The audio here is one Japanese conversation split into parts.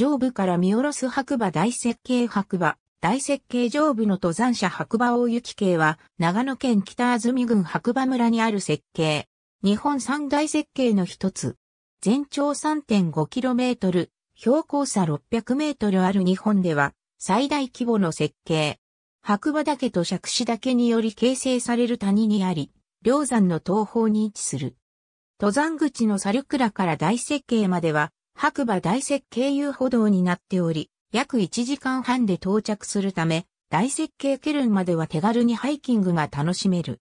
上部から見下ろす白馬大雪計、白馬、大雪計上部の登山者白馬大雪系は、長野県北安住郡白馬村にある雪計日本三大雪計の一つ。全長 3.5km、標高差 600m ある日本では、最大規模の雪計、白馬岳と石子岳により形成される谷にあり、梁山の東方に位置する。登山口の猿倉から大雪計までは白馬大設経由歩道になっており、約1時間半で到着するため、大設計ケルンまでは手軽にハイキングが楽しめる。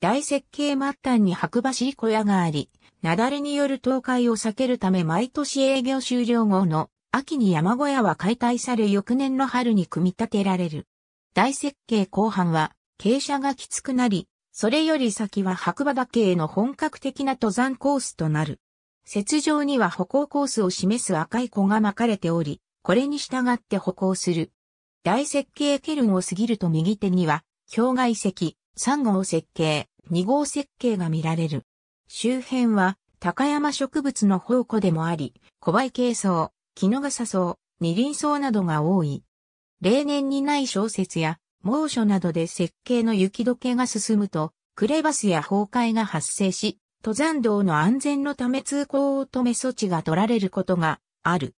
大設計末端に白馬市小屋があり、雪崩による倒壊を避けるため毎年営業終了後の秋に山小屋は解体され翌年の春に組み立てられる。大設計後半は傾斜がきつくなり、それより先は白馬岳への本格的な登山コースとなる。雪上には歩行コースを示す赤い子が巻かれており、これに従って歩行する。大設計ケルンを過ぎると右手には、氷外石、3号設計、2号設計が見られる。周辺は、高山植物の宝庫でもあり、小梅系草、木の笠草、二輪草などが多い。例年にない小説や、猛暑などで設計の雪解けが進むと、クレバスや崩壊が発生し、登山道の安全のため通行を止め措置が取られることがある。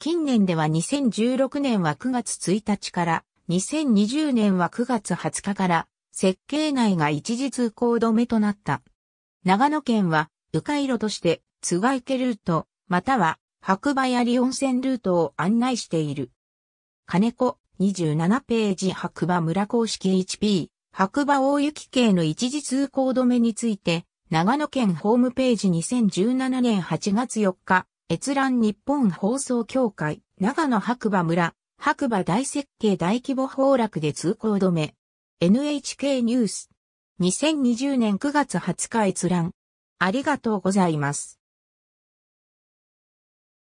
近年では2016年は9月1日から2020年は9月20日から設計内が一時通行止めとなった。長野県は迂回路として津賀池ルートまたは白馬槍温泉ルートを案内している。金子27ページ白馬村公式 HP 白馬大雪系の一時通行止めについて長野県ホームページ2017年8月4日、閲覧日本放送協会、長野白馬村、白馬大設計大規模崩落で通行止め。NHK ニュース。2020年9月20日閲覧。ありがとうございます。